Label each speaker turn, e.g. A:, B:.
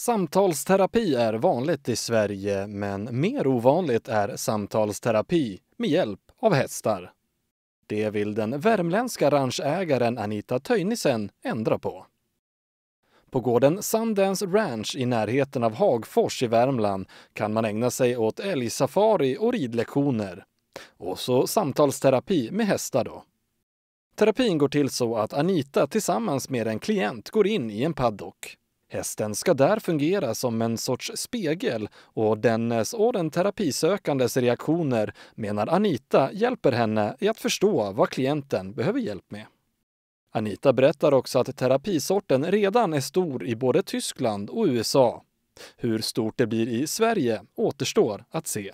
A: Samtalsterapi är vanligt i Sverige, men mer ovanligt är samtalsterapi med hjälp av hästar. Det vill den värmländska ranchägaren Anita Töjnisen ändra på. På gården Sundance Ranch i närheten av Hagfors i Värmland kan man ägna sig åt älgsafari och ridlektioner. Och så samtalsterapi med hästar då. Terapin går till så att Anita tillsammans med en klient går in i en paddock. Hästen ska där fungera som en sorts spegel och dennes och den terapisökandes reaktioner, menar Anita, hjälper henne i att förstå vad klienten behöver hjälp med. Anita berättar också att terapisorten redan är stor i både Tyskland och USA. Hur stort det blir i Sverige återstår att se.